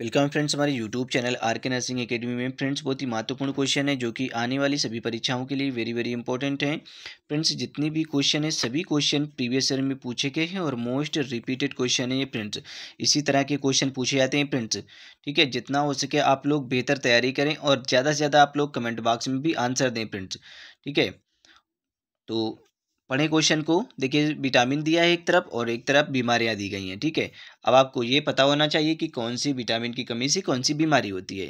welcome friends हमारे YouTube channel R के nursing academy में फ्रेंड्स बहुत ही महत्वपूर्ण क्वेश्चन है जो कि आने वाली सभी परीक्षाओं के लिए वेरी वेरी इंपॉर्टेंट है फ्रेंड्स जितने भी क्वेश्चन है सभी क्वेश्चन प्रीवियस ईयर में पूछे गए हैं और मोस्ट रिपीटेड क्वेश्चन है ये फ्रेंड्स इसी तरह के क्वेश्चन पूछे जाते हैं फ्रेंड्स ठीक है जितना हो सके आप लोग बेहतर तैयारी करें और ज़्यादा से ज़्यादा आप लोग कमेंट बॉक्स में भी आंसर दें फ्रेंड्स ठीक है तो पढ़े क्वेश्चन को देखिए विटामिन दिया है एक तरफ और एक तरफ बीमारियां दी गई हैं ठीक है अब आपको ये पता होना चाहिए कि कौन सी विटामिन की कमी से कौन सी बीमारी होती है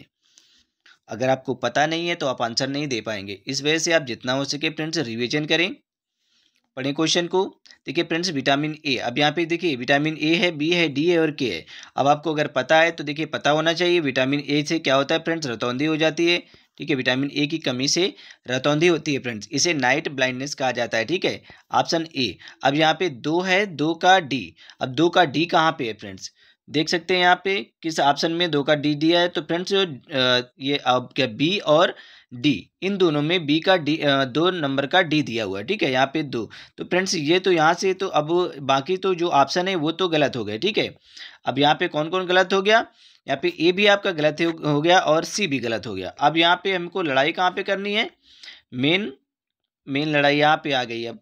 अगर आपको पता नहीं है तो आप आंसर नहीं दे पाएंगे इस वजह से आप जितना हो सके फ्रेंड्स रिविजन करें पढ़े क्वेश्चन को देखिए फ्रेंड्स विटामिन ए अब यहाँ पे देखिए विटामिन ए है बी है डी है और के है अब आपको अगर पता है तो देखिए पता होना चाहिए विटामिन ए से क्या होता है फ्रेंड्स रतौंदी हो जाती है ठीक है विटामिन ए की कमी से रतौंधी होती है फ्रेंड्स इसे नाइट ब्लाइंडनेस कहा जाता है ठीक है ऑप्शन ए अब यहाँ पे दो है दो का डी अब दो का डी कहाँ पे है फ्रेंड्स देख सकते हैं यहाँ पे किस ऑप्शन में दो का डी दिया है तो फ्रेंड्स ये क्या बी और डी इन दोनों में बी का डी दो नंबर का डी दिया हुआ है ठीक है यहाँ पे दो तो फ्रेंड्स ये तो यहाँ से तो अब बाकी तो जो ऑप्शन है वो तो गलत हो गए ठीक है अब यहाँ पे कौन कौन गलत हो गया यहाँ पे ए भी आपका गलत हो गया और सी भी गलत हो गया अब यहाँ पे हमको लड़ाई कहाँ पे करनी है मेन मेन लड़ाई यहाँ पे आ गई अब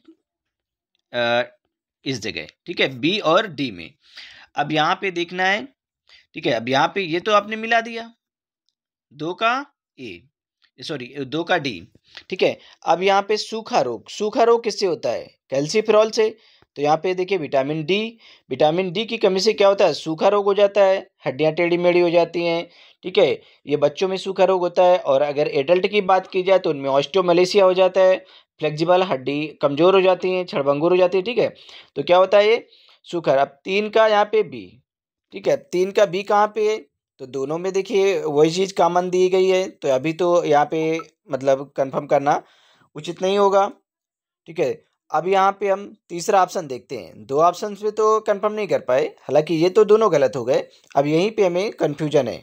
इस जगह ठीक है बी और डी में अब यहाँ पे देखना है ठीक है अब यहाँ पे ये तो आपने मिला दिया दो का ए सॉरी दो का डी ठीक है अब यहाँ पे सूखा रोग सूखा रोग किससे होता है कैल्सीफिरॉल से तो यहाँ पे देखिए विटामिन डी विटामिन डी की कमी से क्या होता है सूखा रोग हो जाता है हड्डियाँ टेढ़ी मेढ़ी हो जाती हैं ठीक है ये बच्चों में सूखा रोग होता है और अगर एडल्ट की बात की जाए तो उनमें ऑस्टोमलेशिया हो जाता है फ्लेक्जिबल हड्डी कमज़ोर हो जाती हैं छड़भंगूर हो जाती है ठीक है तो क्या होता है ये सूखा अब तीन का यहाँ पे बी ठीक है तीन का बी कहाँ पे है तो दोनों में देखिए वही चीज़ कामन दी गई है तो अभी तो यहाँ पे मतलब कंफर्म करना उचित नहीं होगा ठीक है अब यहाँ पे हम तीसरा ऑप्शन देखते हैं दो ऑप्शन पे तो कंफर्म नहीं कर पाए हालांकि ये तो दोनों गलत हो गए अब यहीं पे हमें कन्फ्यूजन है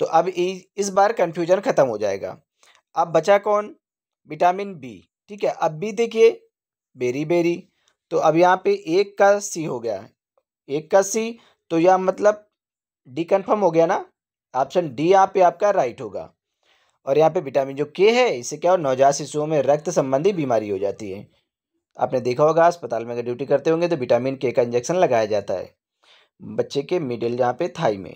तो अब इस बार कन्फ्यूजन ख़त्म हो जाएगा अब बचा कौन विटामिन बी ठीक है अब बी देखिए बेरी बेरी तो अब यहाँ पे एक का सी हो गया एक का सी तो यह मतलब डी कन्फर्म हो गया ना ऑप्शन डी यहाँ पे आपका राइट होगा और यहाँ पे विटामिन जो के है इससे क्या हो नवजात शिशुओं में रक्त संबंधी बीमारी हो जाती है आपने देखा होगा अस्पताल में अगर ड्यूटी करते होंगे तो विटामिन के का इंजेक्शन लगाया जाता है बच्चे के मिडिल यहाँ पे थाई में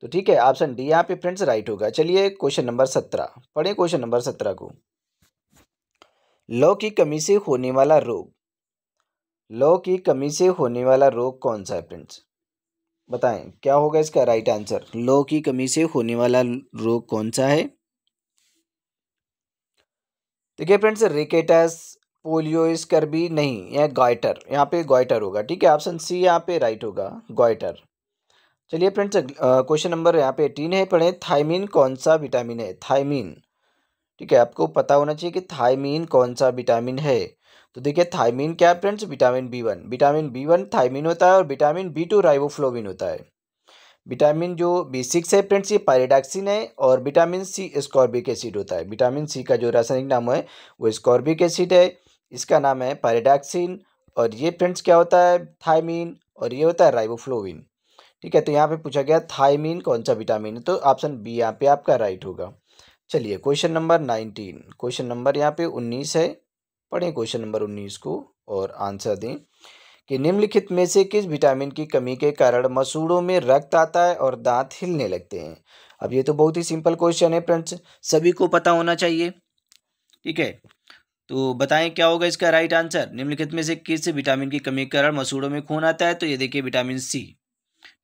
तो ठीक है ऑप्शन डी यहाँ पे फ्रेंड्स राइट होगा चलिए क्वेश्चन नंबर सत्रह पढ़े क्वेश्चन नंबर सत्रह को लौ की कमी से होने वाला रोग लौ की कमी से होने वाला रोग कौन सा है फ्रेंड्स बताएं क्या होगा इसका राइट आंसर लौ की कमी से होने वाला रोग कौन सा है देखिए फ्रेंड्स रिकेटस पोलियो स्कर्बी नहीं यह गॉइटर यहाँ पे गॉइटर होगा ठीक है ऑप्शन सी यहाँ पे राइट होगा गॉइटर चलिए फ्रेंड्स क्वेश्चन नंबर यहाँ पे एटीन है पढ़ें थाइमिन कौन सा विटामिन है थाइमिन ठीक है आपको पता होना चाहिए कि थाइमिन कौन सा विटामिन है तो देखिए थाइमिन क्या है friends vitamin B one vitamin B one thiamine होता है और विटामिन बी टू राइबोफ्लोविन होता है विटामिन जो बी सिक्स है फ्रेंड्स ये पायरेडाक्सिन है और विटामिन सी स्कॉर्बिक एसिड होता है विटामिन सी का जो रासायनिक नाम है वो स्कॉर्बिक एसिड है इसका नाम है पैरिडाक्सिन और ये फ्रेंड्स क्या होता है थायमीन और ये होता है राइबोफ्लोविन ठीक है तो यहाँ पे पूछा गया थायमीन कौन सा विटामिन है तो ऑप्शन बी यहाँ पे आपका राइट होगा चलिए question number nineteen question number यहाँ पे उन्नीस है पढ़ें क्वेश्चन नंबर उन्नीस को और आंसर दें कि निम्नलिखित में से किस विटामिन की कमी के कारण मसूड़ों में रक्त आता है और दांत हिलने लगते हैं अब ये तो बहुत ही सिंपल क्वेश्चन है फ्रेंड्स सभी को पता होना चाहिए ठीक है तो बताएं क्या होगा इसका राइट आंसर निम्नलिखित में से किस विटामिन की कमी के कारण मसूड़ों में खून आता है तो ये देखिए विटामिन सी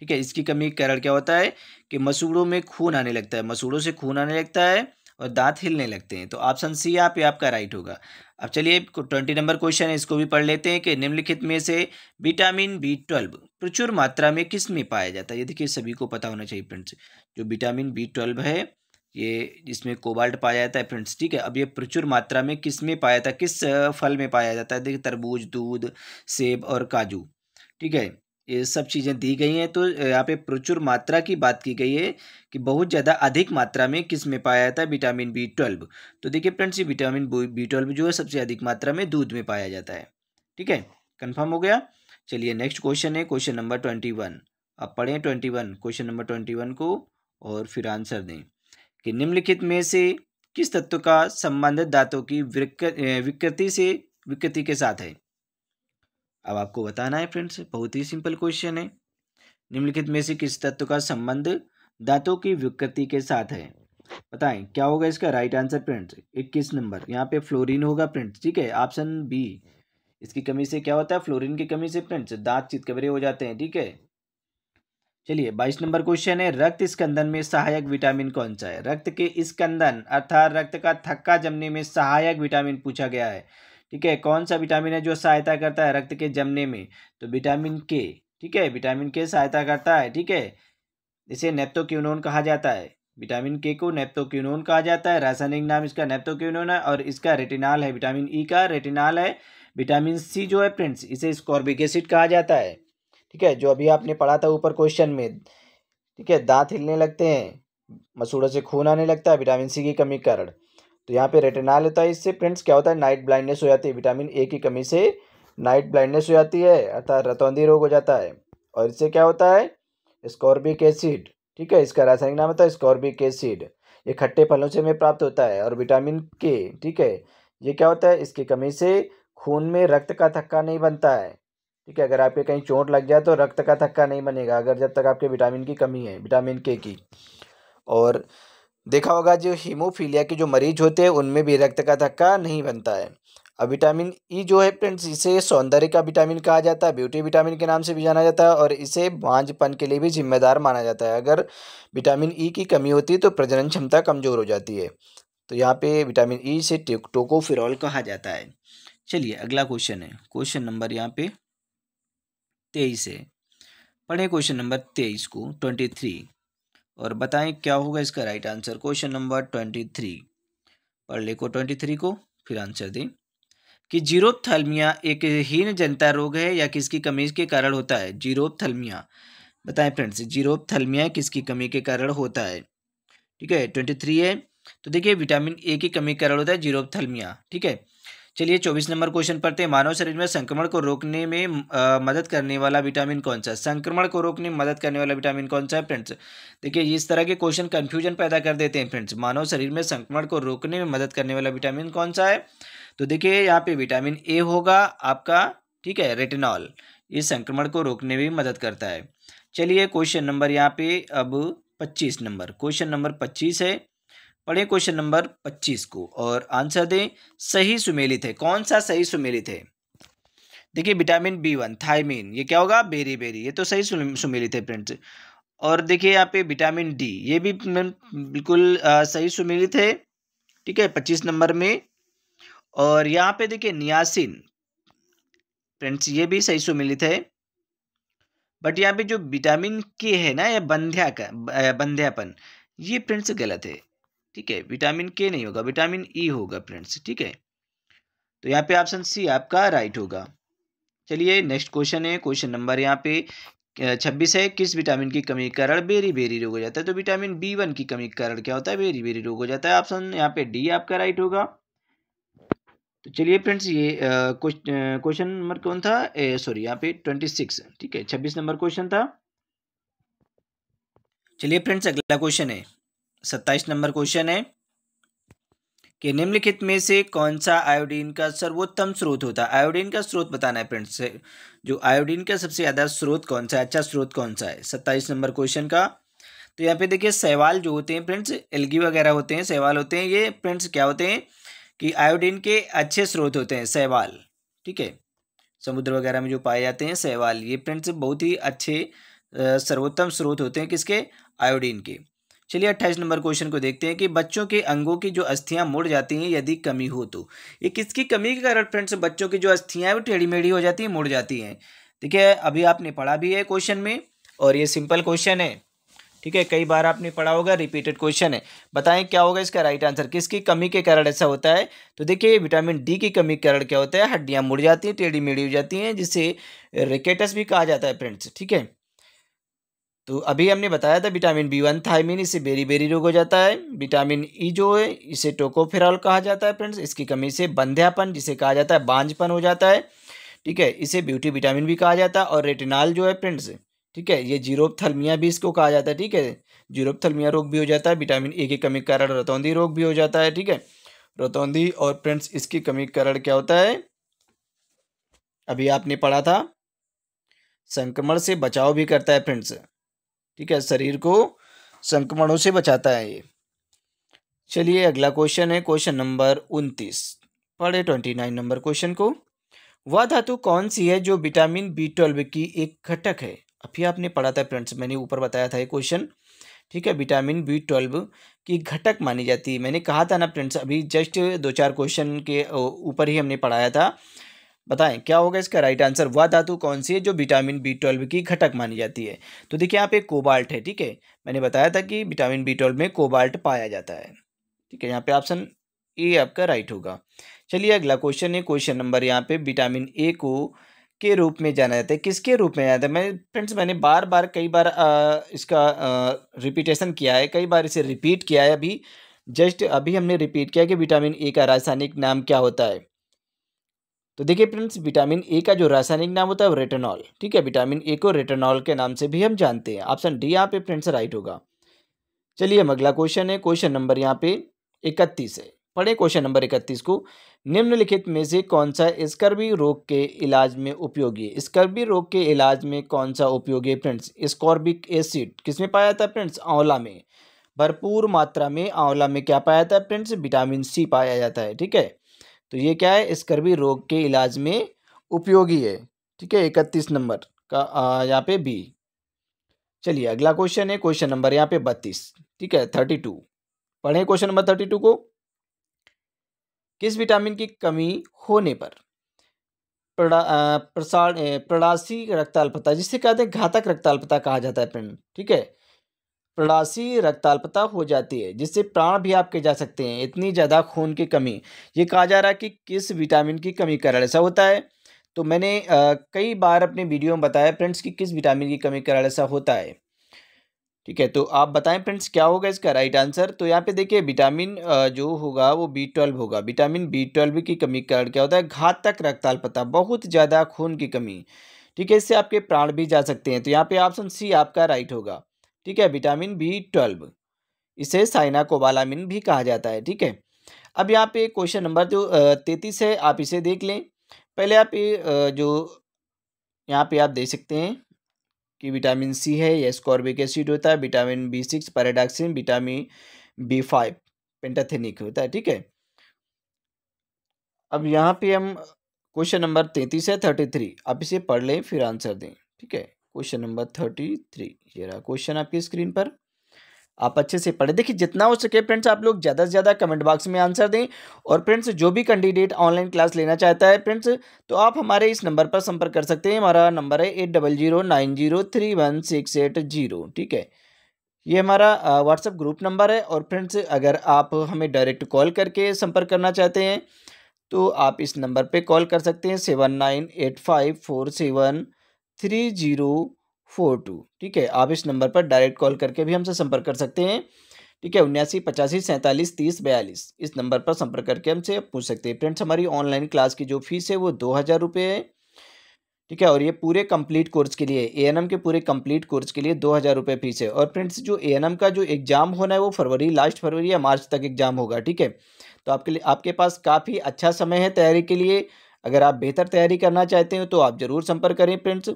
ठीक है इसकी कमी के कारण क्या होता है कि मसूड़ों में खून आने लगता है मसूड़ों से खून आने लगता है और दांत हिलने लगते हैं तो ऑप्शन सी आप ये आपका राइट होगा अब चलिए ट्वेंटी नंबर क्वेश्चन है इसको भी पढ़ लेते हैं कि निम्नलिखित में से विटामिन बी ट्वेल्व प्रचुर मात्रा में किस में पाया जाता है ये देखिए सभी को पता होना चाहिए फ्रेंड्स जो विटामिन बी ट्वेल्व है ये इसमें कोबाल्ट पाया जाता है फ्रेंड्स ठीक है अब ये प्रचुर मात्रा में किस में पाया जाता है किस फल में पाया जाता है देखिए तरबूज दूध सेब और काजू ठीक है ये सब चीज़ें दी गई हैं तो यहाँ पे प्रचुर मात्रा की बात की गई है कि बहुत ज़्यादा अधिक मात्रा में किस में पाया जाता है विटामिन बी ट्वेल्व तो देखिए फ्रेंड्स ये विटामिन बी ट्वेल्व जो है सबसे अधिक मात्रा में दूध में पाया जाता है ठीक है कन्फर्म हो गया चलिए नेक्स्ट क्वेश्चन है क्वेश्चन नंबर ट्वेंटी वन आप पढ़ें twenty one question number twenty one को और फिर आंसर दें कि निम्नलिखित में से किस तत्व का संबंध दांतों की विकृति से विकृति के साथ है अब आपको बताना है फ्रेंड्स बहुत ही सिंपल क्वेश्चन है निम्नलिखित में से किस तत्व का संबंध दांतों की विकृति के साथ है बताएं क्या होगा इसका राइट आंसर फ्रेंड्स इक्कीस नंबर यहाँ पे फ्लोरीन होगा फ्रेंड्स ठीक है ऑप्शन बी इसकी कमी से क्या होता है फ्लोरीन की कमी से फ्रेंड्स दांत चितकबरे हो जाते हैं ठीक है चलिए बाईस नंबर क्वेश्चन है रक्त स्कंदन में सहायक विटामिन कौन सा है रक्त के स्कंदन अर्थात रक्त का थक्का जमने में सहायक विटामिन पूछा गया है ठीक है कौन सा विटामिन है जो सहायता करता है रक्त के जमने में तो विटामिन के ठीक है विटामिन के सहायता करता है ठीक है इसे नेप्तोक्यूनोन कहा जाता है विटामिन के को नेप्तोक्यूनोन कहा जाता है रासायनिक नाम इसका नेप्तोक्यूनोन है और इसका रेटिनाल है विटामिन ई e का रेटिनाल है विटामिन सी जो है फ्रेंड्स इसे स्कॉर्बिक एसिड कहा जाता है ठीक है जो अभी आपने पढ़ा था ऊपर क्वेश्चन में ठीक है दांत हिलने लगते हैं मसूड़ों से खून आने लगता है विटामिन सी की कमी कारण तो यहाँ पे रेटेनाल होता है इससे फ्रेंड्स क्या होता है नाइट ब्लाइंडनेस हो जाती है विटामिन ए की कमी से नाइट ब्लाइंडनेस हो जाती है अर्थात रतौंधी रोग हो जाता है और इससे क्या होता है स्कॉर्बिक एसिड ठीक है इसका रासायनिक नाम होता है स्कॉर्बिक एसिड ये खट्टे फलों से में प्राप्त होता है और विटामिन के ठीक है ये क्या होता है इसकी कमी से खून में रक्त का थक्का नहीं बनता है ठीक है अगर आपके कहीं चोट लग जाए तो रक्त का थक्का नहीं बनेगा अगर जब तक आपके विटामिन की कमी है विटामिन के की और देखा होगा जो हीमोफीलिया के जो मरीज होते हैं उनमें भी रक्त का थक्का नहीं बनता है अब विटामिन ई e जो है फ्रेंड्स इसे सौंदर्य का विटामिन कहा जाता है ब्यूटी विटामिन के नाम से भी जाना जाता है और इसे बांझपन के लिए भी जिम्मेदार माना जाता है अगर विटामिन ई e की कमी होती है तो प्रजनन क्षमता कमज़ोर हो जाती है तो यहाँ पे विटामिन ई e से टोकोफिरॉल कहा जाता है चलिए अगला क्वेश्चन है क्वेश्चन नंबर यहाँ पे तेईस है पढ़ें क्वेश्चन नंबर तेईस को ट्वेंटी थ्री और बताएं क्या होगा इसका right answer question number twenty three पढ़ ले को ट्वेंटी थ्री को फिर आंसर दें कि जीरोपथलमिया एक हीन जनता रोग है या किसकी कमी के कारण होता है जीरोपथलमिया बताएं फ्रेंड्स जीरोपथलमिया किसकी कमी के कारण होता है ठीक है ट्वेंटी थ्री है तो देखिए विटामिन ए की कमी के कारण होता है जीरोपथलमिया ठीक है चलिए चौबीस नंबर क्वेश्चन पढ़ते हैं मानव शरीर में संक्रमण को रोकने में आ, मदद करने वाला विटामिन कौन सा संक्रमण को रोकने में मदद करने वाला विटामिन कौन सा है फ्रेंड्स देखिए इस तरह के क्वेश्चन कन्फ्यूजन पैदा कर देते हैं फ्रेंड्स मानव शरीर में संक्रमण को रोकने में मदद करने वाला विटामिन कौन सा है तो देखिए यहाँ पे विटामिन ए होगा आपका ठीक है रेटिनॉल ये संक्रमण को रोकने में मदद करता है चलिए क्वेश्चन नंबर यहाँ पे अब पच्चीस नंबर क्वेश्चन नंबर पच्चीस है पढ़े क्वेश्चन नंबर पच्चीस को और आंसर दें सही सुमेलित है कौन सा सही सुमेलित है देखिए विटामिन बी वन थाइमिन ये क्या होगा बेरी बेरी ये तो सही सुमेलित है फ्रेंड्स और देखिए यहाँ पे विटामिन डी ये भी बिल्कुल सही सुमेलित है ठीक है पच्चीस नंबर में और यहाँ पे देखिए नियासिन फ्रेंड्स ये भी सही सुमेलित है बट यहाँ पे जो विटामिन के है ना ये बंध्या का बंध्यापन ये फ्रेंड्स गलत है ठीक है विटामिन के नहीं होगा विटामिन ई e होगा फ्रेंड्स ठीक है तो यहाँ पे ऑप्शन सी आपका राइट होगा चलिए नेक्स्ट क्वेश्चन है क्वेश्चन नंबर यहाँ पे छब्बीस है किस विटामिन की कमी के कारण बेरी बेरी रोग हो जाता है तो विटामिन बी वन की कमी के कारण क्या होता है बेरी बेरी रोग हो जाता है ऑप्शन यहाँ पे डी आपका राइट होगा तो चलिए फ्रेंड्स ये क्वेश्चन नंबर कौन था सॉरी यहाँ पे ट्वेंटी सिक्स ठीक है छब्बीस नंबर क्वेश्चन था चलिए फ्रेंड्स अगला क्वेश्चन है सत्ताईस नंबर क्वेश्चन है कि निम्नलिखित में से कौन सा आयोडीन का सर्वोत्तम स्रोत होता है आयोडीन का स्रोत बताना है फ्रेंड्स जो आयोडीन का सबसे ज़्यादा स्रोत कौन सा है अच्छा स्रोत कौन सा है सत्ताईस नंबर क्वेश्चन का तो यहाँ पे देखिए सहवाल जो होते हैं फ्रेंड्स एलगी वगैरह होते हैं सहवाल होते हैं ये फ्रेंड्स क्या होते हैं कि आयोडीन के अच्छे स्रोत होते हैं सहवाल ठीक है समुद्र वगैरह में जो पाए जाते हैं सहवाल ये फ्रेंड्स बहुत ही अच्छे सर्वोत्तम स्रोत होते हैं किसके आयोडीन के चलिए अट्ठाईस नंबर क्वेश्चन को देखते हैं कि बच्चों के अंगों की जो अस्थियाँ मुड़ जाती हैं यदि कमी हो तो ये किसकी कमी के कारण फ्रेंड्स बच्चों की जो अस्थियाँ हैं वो टेढ़ी मेढ़ी हो जाती हैं मुड़ जाती हैं ठीक है अभी आपने पढ़ा भी है क्वेश्चन में और ये सिंपल क्वेश्चन है ठीक है कई बार आपने पढ़ा होगा रिपीटेड क्वेश्चन है बताएं क्या होगा इसका राइट आंसर किसकी कमी के कारण ऐसा होता है तो देखिए विटामिन डी की कमी के कारण क्या होता है हड्डियाँ मुड़ जाती हैं टेढ़ी मेढ़ी हो जाती हैं जिसे रिकेटस भी कहा जाता है फ्रेंड्स ठीक है तो अभी हमने बताया था विटामिन बी वन थायमिन इसे बेरी बेरी रोग हो जाता है विटामिन ई जो है इसे टोकोफेरॉल कहा जाता है फ्रेंड्स इसकी कमी से बंध्यापन जिसे कहा जाता है बांझपन हो जाता है ठीक है इसे ब्यूटी विटामिन भी कहा जाता है और रेटिनॉल जो है फ्रेंड्स ठीक है ये जीरोपथलमिया भी इसको कहा जाता है ठीक है जीरोपथलमिया रोग भी हो जाता है विटामिन ए की कमी के कारण रतौंधी रोग भी हो जाता है ठीक है रतौंधी और फ्रेंड्स इसकी कमी के कारण क्या होता है अभी आपने पढ़ा था संक्रमण से बचाव भी करता है फ्रेंड्स ठीक है शरीर को संक्रमणों से बचाता है ये चलिए अगला क्वेश्चन है क्वेश्चन नंबर उनतीस पढ़े ट्वेंटी नाइन नंबर क्वेश्चन को वह धातु कौन सी है जो विटामिन बी ट्वेल्व की एक घटक है अभी आपने पढ़ा था फ्रेंड्स मैंने ऊपर बताया था ये क्वेश्चन ठीक है विटामिन बी ट्वेल्व की घटक मानी जाती है मैंने कहा था ना फ्रेंड्स अभी जस्ट दो चार क्वेश्चन के ऊपर ही हमने पढ़ाया था बताएं क्या होगा इसका राइट आंसर वह धातु कौन सी है जो विटामिन बी ट्वेल्व की घटक मानी जाती है तो देखिए यहाँ पे कोबाल्ट है ठीक है मैंने बताया था कि विटामिन बी ट्वेल्व में कोबाल्ट पाया जाता है ठीक है यहाँ पे ऑप्शन ए आपका राइट होगा चलिए अगला क्वेश्चन है क्वेश्चन नंबर यहाँ पे विटामिन ए को के रूप में जाना जाता है किसके रूप में जाना जाता है मैं फ्रेंड्स मैंने बार बार कई बार आ, इसका आ, रिपीटेशन किया है कई बार इसे रिपीट किया है अभी जस्ट अभी हमने रिपीट किया कि विटामिन ए का रासायनिक नाम क्या होता है तो देखिए फ्रेंड्स विटामिन ए का जो रासायनिक नाम होता है रेटेनॉल ठीक है विटामिन ए को रेटेनॉल के नाम से भी हम जानते हैं ऑप्शन डी यहाँ पे फ्रेंड्स राइट होगा चलिए हम अगला क्वेश्चन है क्वेश्चन नंबर यहाँ पे इकतीस है पढ़े क्वेश्चन नंबर इकतीस को निम्नलिखित में से कौन सा स्कर्वी रोग के इलाज में उपयोगी है स्कर्वी रोग के इलाज में कौन सा उपयोगी है फ्रेंड्स स्कॉर्बिक एसिड किस में पाया जाता है फ्रेंड्स आंवला में भरपूर मात्रा में आंवला में क्या पाया जाता है फ्रेंड्स विटामिन सी पाया जाता है ठीक है तो ये क्या है स्कर्वी रोग के इलाज में उपयोगी है ठीक है इकतीस नंबर का यहाँ पे बी चलिए अगला क्वेश्चन है क्वेश्चन नंबर यहाँ पे बत्तीस ठीक है थर्टी टू पढ़े क्वेश्चन नंबर थर्टी टू को किस विटामिन की कमी होने पर प्रसार प्रडासी रक्ताल्पता जिसे कहते हैं घातक रक्ताल्पता कहा जाता है फ्रेंड ठीक है प्लासी रक्तालपता हो जाती है जिससे प्राण भी आपके जा सकते हैं इतनी ज़्यादा खून की कमी ये कहा जा रहा है कि किस विटामिन की कमी कारण ऐसा होता है तो मैंने आ, कई बार अपने वीडियो में बताया फ्रेंड्स कि किस विटामिन की कमी कारण ऐसा होता है ठीक है तो आप बताएं फ्रेंड्स क्या होगा इसका राइट आंसर तो यहाँ पे देखिए विटामिन जो होगा वो बी ट्वेल्व होगा विटामिन बी ट्वेल्व की कमी के कारण क्या होता है घातक रक्तालपता बहुत ज़्यादा खून की कमी ठीक है इससे आपके प्राण भी जा सकते हैं तो यहाँ पे ऑप्शन सी आपका राइट होगा ठीक है विटामिन बी ट्वेल्व इसे साइनाकोबालामिन भी कहा जाता है ठीक है अब यहाँ पे क्वेश्चन नंबर जो तैतीस है आप इसे देख लें पहले आप ये जो यहाँ पे आप देख सकते हैं कि विटामिन सी है या स्कॉर्बिक एसिड होता है vitamin B six pyridoxine vitamin B five pantothenic होता है ठीक है अब यहाँ पे हम क्वेश्चन नंबर तैंतीस है थर्टी थ्री आप इसे पढ़ लें फिर आंसर दें ठीक है क्वेश्चन नंबर थर्टी थ्री ये रहा क्वेश्चन आपकी स्क्रीन पर आप अच्छे से पढ़े देखिए जितना हो सके फ्रेंड्स आप लोग ज़्यादा से ज़्यादा कमेंट बॉक्स में आंसर दें और फ्रेंड्स जो भी कैंडिडेट ऑनलाइन क्लास लेना चाहता है फ्रेंड्स तो आप हमारे इस नंबर पर संपर्क कर सकते हैं हमारा नंबर है eight double zero nine zero three one six eight zero ठीक है ये हमारा व्हाट्सएप ग्रुप नंबर है और फ्रेंड्स अगर आप हमें डायरेक्ट कॉल करके संपर्क करना चाहते हैं तो आप इस नंबर पर कॉल कर सकते हैं seven nine eight five four seven three zero four two ठीक है आप इस नंबर पर डायरेक्ट कॉल करके भी हमसे संपर्क कर सकते हैं ठीक है उन्यासी पचासी सैंतालीस तीस बयालीस इस नंबर पर संपर्क करके हमसे पूछ सकते हैं फ्रेंड्स हमारी ऑनलाइन क्लास की जो फीस है वो दो हज़ार रुपये है ठीक है और ये पूरे कंप्लीट कोर्स के लिए ए के पूरे कंप्लीट कोर्स के लिए दो हज़ार रुपये फीस है और फ्रेंड्स जो ए का जो एग्ज़ाम होना है वो फरवरी लास्ट फरवरी या मार्च तक एग्ज़ाम होगा ठीक है तो आपके लिए आपके पास काफ़ी अच्छा समय है तैयारी के लिए अगर आप बेहतर तैयारी करना चाहते हो तो आप ज़रूर संपर्क करें फ्रेंड्स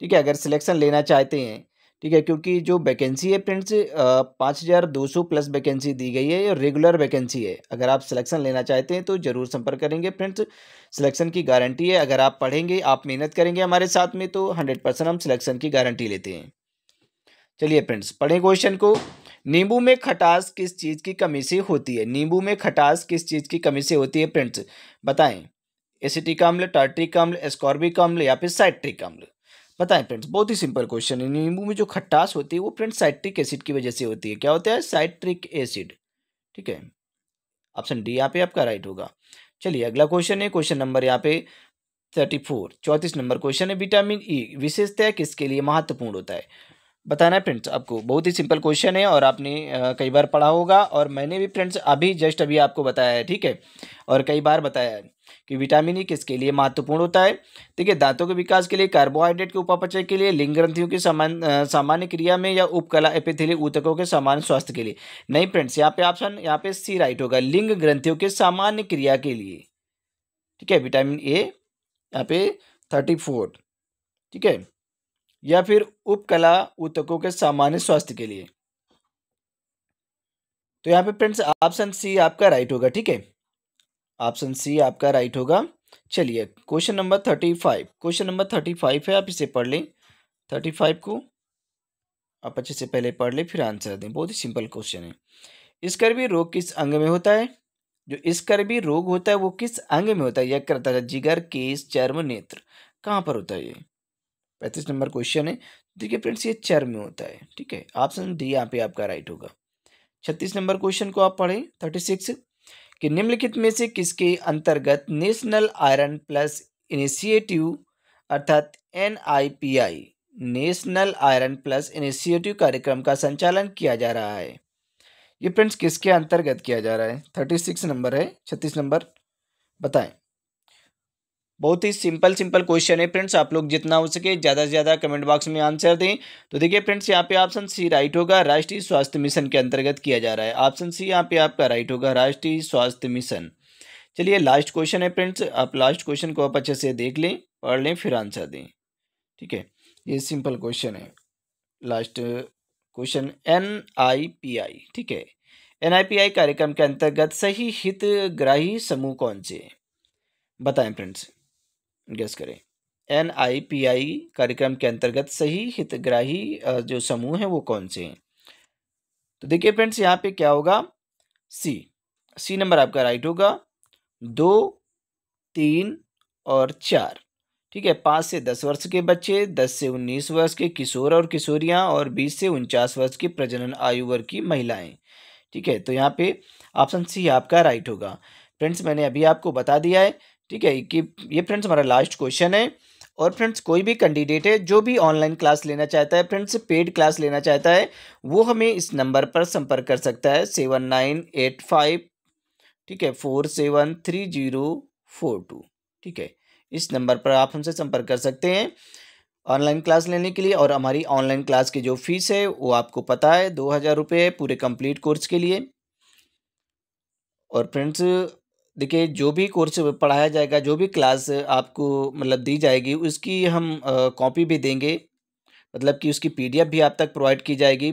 ठीक है अगर सिलेक्शन लेना चाहते हैं ठीक है क्योंकि जो वैकेंसी है फ्रेंड्स पाँच हज़ार दो सौ प्लस वैकेंसी दी गई है और रेगुलर वैकेंसी है अगर आप सिलेक्शन लेना चाहते हैं तो ज़रूर संपर्क करेंगे फ्रेंड्स सिलेक्शन की गारंटी है अगर आप पढ़ेंगे आप मेहनत करेंगे हमारे साथ में तो हंड्रेड परसेंट हम सिलेक्शन की गारंटी लेते हैं चलिए फ्रेंड्स पढ़ें क्वेश्चन को नींबू में खटास किस चीज़ की कमी से होती है नींबू में खटास किस चीज़ की कमी से होती है फ्रेंड्स बताएं एसिटिक अम्ल टार्ट्रिक अम्ल एस्कॉर्बिक अम्ल या फिर साइट्रिक अम्ल बताएं फ्रेंड्स बहुत ही सिंपल क्वेश्चन है नींबू में जो खट्टास होती है वो फ्रेंड्स साइट्रिक एसिड की वजह से होती है क्या होता है साइट्रिक एसिड ठीक है ऑप्शन डी यहाँ पे आपका राइट होगा चलिए अगला क्वेश्चन है क्वेश्चन नंबर यहाँ पे थर्टी फोर चौंतीस नंबर क्वेश्चन है विटामिन ई विशेषतः किसके लिए महत्वपूर्ण होता है बताना है फ्रेंड्स आपको बहुत ही सिंपल क्वेश्चन है और आपने कई बार पढ़ा होगा और मैंने भी फ्रेंड्स अभी जस्ट अभी आपको बताया है ठीक है और कई बार बताया है कि विटामिन ई e किसके लिए महत्वपूर्ण होता है ठीक है दांतों के विकास के लिए कार्बोहाइड्रेट के उपापचय के लिए लिंग ग्रंथियों के समान सामान्य क्रिया में या उपकला एपिथेली ऊतकों के सामान्य स्वास्थ्य के लिए नहीं फ्रेंड्स यहाँ पे ऑप्शन यहाँ पे सी राइट होगा लिंग ग्रंथियों के सामान्य क्रिया के लिए ठीक है विटामिन ए यहाँ पे थर्टी फोर ठीक है या फिर उपकला ऊतकों के सामान्य स्वास्थ्य के लिए तो यहाँ पे फ्रेंड्स ऑप्शन सी आपका राइट होगा ठीक है ऑप्शन सी आपका राइट होगा चलिए question number thirty five question number thirty five है आप इसे पढ़ लें थर्टी फाइव को आप अच्छे से पहले पढ़ लें फिर आंसर दें बहुत ही सिंपल क्वेश्चन है स्कर्वी रोग किस अंग में होता है जो स्कर्वी रोग होता है वो किस अंग में होता है यह करता है जिगर केस चर्म नेत्र कहाँ पर होता है ये पैंतीस नंबर क्वेश्चन है तो देखिए फ्रेंड्स ये चर में होता है ठीक है ऑप्शन डी यहाँ पे आपका राइट होगा छत्तीस नंबर क्वेश्चन को आप पढ़ें थर्टी सिक्स कि निम्नलिखित में से किसके अंतर्गत नेशनल आयरन प्लस इनिशिएटिव अर्थात N national iron plus initiative कार्यक्रम का संचालन किया जा रहा है ये फ्रेंड्स किसके अंतर्गत किया जा रहा है थर्टी सिक्स नंबर है छत्तीस नंबर बताएं बहुत ही सिंपल सिंपल क्वेश्चन है फ्रेंड्स आप लोग जितना हो सके ज़्यादा से ज़्यादा कमेंट बॉक्स में आंसर दें तो देखिए फ्रेंड्स यहाँ पे ऑप्शन सी राइट होगा राष्ट्रीय स्वास्थ्य मिशन के अंतर्गत किया जा रहा है ऑप्शन सी यहाँ पे आपका राइट होगा राष्ट्रीय स्वास्थ्य मिशन चलिए लास्ट क्वेश्चन है फ्रेंड्स आप लास्ट क्वेश्चन को आप अच्छे से देख लें पढ़ लें फिर आंसर दें ठीक है ये सिंपल क्वेश्चन है last question N I P I ठीक है एन आई पी आई कार्यक्रम के अंतर्गत सही हितग्राही समूह कौन से बताएं फ्रेंड्स गेस करें एन आई पी आई कार्यक्रम के अंतर्गत सही हितग्राही जो समूह हैं वो कौन से हैं तो देखिए फ्रेंड्स यहाँ पे क्या होगा सी सी नंबर आपका राइट होगा दो तीन और चार ठीक है पाँच से दस वर्ष के बच्चे दस से उन्नीस वर्ष के किशोर और किशोरियाँ और बीस से उनचास वर्ष के प्रजनन आयु वर्ग की महिलाएं ठीक है तो यहाँ पे ऑप्शन सी आपका राइट होगा फ्रेंड्स मैंने अभी आपको बता दिया है ठीक है कि ये फ्रेंड्स हमारा लास्ट क्वेश्चन है और फ्रेंड्स कोई भी कैंडिडेट है जो भी ऑनलाइन क्लास लेना चाहता है फ्रेंड्स पेड क्लास लेना चाहता है वो हमें इस नंबर पर संपर्क कर सकता है सेवन नाइन एट फाइव ठीक है four seven three zero four two ठीक है इस नंबर पर आप हमसे संपर्क कर सकते हैं ऑनलाइन क्लास लेने के लिए और हमारी ऑनलाइन क्लास की जो फीस है वो आपको पता है दो हज़ार रुपये है पूरे कंप्लीट कोर्स के लिए और फ्रेंड्स देखिए जो भी कोर्स पढ़ाया जाएगा जो भी क्लास आपको मतलब दी जाएगी उसकी हम कॉपी भी देंगे मतलब कि उसकी पीडीएफ भी आप तक प्रोवाइड की जाएगी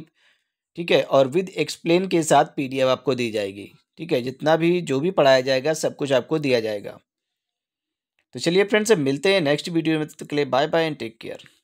ठीक है और विद एक्सप्लेन के साथ पीडीएफ आपको दी जाएगी ठीक है जितना भी जो भी पढ़ाया जाएगा सब कुछ आपको दिया जाएगा तो चलिए फ्रेंड्स मिलते हैं नेक्स्ट वीडियो में तो के लिए bye bye and take care